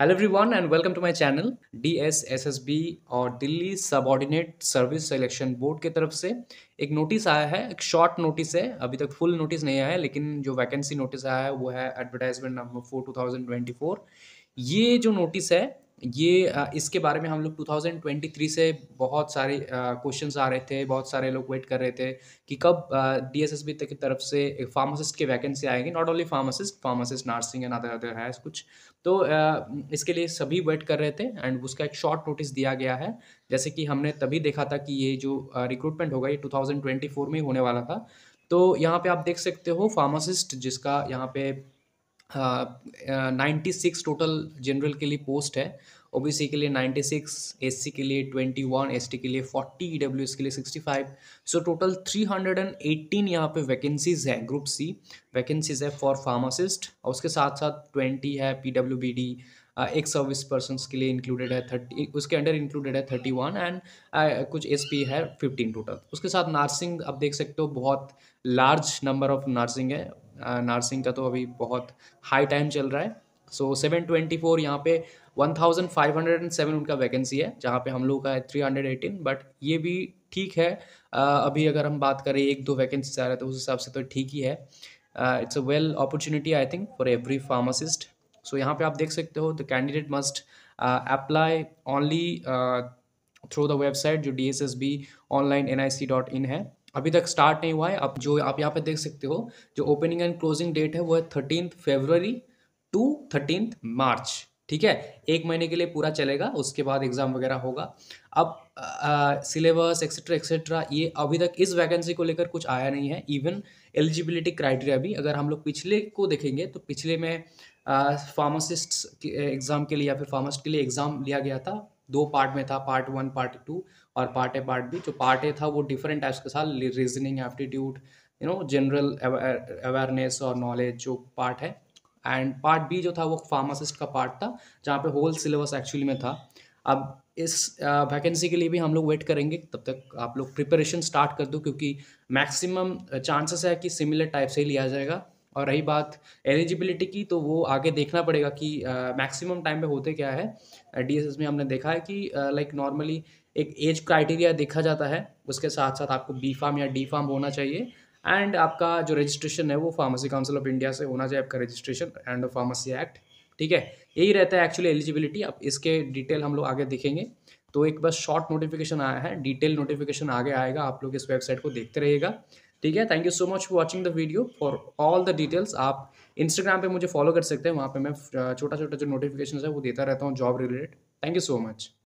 hello everyone and welcome to my channel बी और Delhi ordinate service selection board की तरफ से एक नोटिस आया है एक शॉर्ट नोटिस है अभी तक फुल नोटिस नहीं आया है लेकिन जो वैकेंसी नोटिस आया है वो है advertisement number four two thousand twenty four ये जो नोटिस है ये इसके बारे में हम लोग 2023 से बहुत सारे क्वेश्चन आ रहे थे बहुत सारे लोग वेट कर रहे थे कि कब डी एस एस बी की तरफ से फार्मासिस्ट के वैकेंसी आएगी not only pharmacist pharmacist nursing and other other है कुछ तो इसके लिए सभी वेट कर रहे थे एंड उसका एक शॉर्ट नोटिस दिया गया है जैसे कि हमने तभी देखा था कि ये जो रिक्रूटमेंट होगा ये टू में होने वाला था तो यहाँ पर आप देख सकते हो फार्मासिस्ट जिसका यहाँ पे नाइन्टी सिक्स टोटल जनरल के लिए पोस्ट है ओबीसी के लिए 96, एस के लिए 21, एस के लिए 40, ई के लिए 65, सो टोटल 318 यहाँ पे वैकेंसीज है ग्रुप सी वैकेंसीज है फॉर फार्मासिस्ट और उसके साथ साथ 20 है पी डब्ल्यू बी डी एक सर्विस पर्सन के लिए इंक्लूडेड है थर्टी उसके अंडर इंक्लूडेड है थर्टी वन एंड कुछ एस पी है फिफ्टीन टोटल उसके साथ नर्सिंग आप देख सकते हो बहुत लार्ज नंबर ऑफ नर्सिंग है नर्सिंग का तो अभी बहुत हाई टाइम चल रहा है सो सेवन ट्वेंटी फोर यहाँ पे one thousand five hundred and seven उनका वैकेंसी है जहाँ पे हम लोग का है थ्री हंड्रेड एटीन बट ये भी ठीक है अभी अगर हम बात करें एक दो वैकेंसी आ रहे तो उस हिसाब से तो ठीक ही है it's a well opportunity I think for every pharmacist so यहाँ पे आप देख सकते हो the candidate must apply only through the website जो D S S B online N I C dot in है अभी तक स्टार्ट नहीं हुआ है अब जो आप यहाँ पे देख सकते हो जो ओपनिंग एंड क्लोजिंग डेट है वो है thirteen February to thirteen March ठीक है एक महीने के लिए पूरा चलेगा उसके बाद एग्ज़ाम वगैरह होगा अब सिलेबस एक्सेट्रा एक्सेट्रा ये अभी तक इस वैकेंसी को लेकर कुछ आया नहीं है इवन एलिजिबिलिटी क्राइटेरिया भी अगर हम लोग पिछले को देखेंगे तो पिछले में फार्मासिस्ट एग्ज़ाम के लिए या फिर फार्मासिस्ट के लिए एग्ज़ाम लिया गया था दो पार्ट में था पार्ट वन पार्ट टू और पार्ट ए पार्ट बी जो पार्ट ए था वो डिफरेंट टाइप्स के साथ reasoning aptitude you know general awareness और नॉलेज जो पार्ट है एंड पार्ट बी जो था वो फार्मासिस्ट का पार्ट था जहाँ पे होल सिलेबस एक्चुअली में था अब इस वैकेंसी के लिए भी हम लोग वेट करेंगे तब तक आप लोग प्रिपरेशन स्टार्ट कर दो क्योंकि मैक्सिमम चांसेस है कि सिमिलर टाइप से ही लिया जाएगा और रही बात एलिजिबिलिटी की तो वो आगे देखना पड़ेगा कि मैक्सिमम टाइम पे होते क्या है एस में हमने देखा है कि लाइक नॉर्मली एक एज क्राइटेरिया देखा जाता है उसके साथ साथ आपको बी फार्म या डी फार्म होना चाहिए एंड आपका जो रजिस्ट्रेशन है वो फार्मेसी काउंसिल ऑफ इंडिया से होना चाहिए आपका रजिस्ट्रेशन एंड फार्मेसी एक्ट ठीक है यही रहता है एक्चुअली एलिजिबिलिटी अब इसके डिटेल हम लोग आगे देखेंगे तो एक बस शॉर्ट नोटिफिकेशन आया है डिटेल नोटिफिकेशन आगे आएगा आप लोग इस वेबसाइट को देखते रहिएगा ठीक है thank you so much for watching the video for all the details आप इंस्टाग्राम पे मुझे फॉलो कर सकते हैं वहाँ पे मैं छोटा छोटा जो नोटिफिकेशन है वो देता रहता हूँ job related thank you so much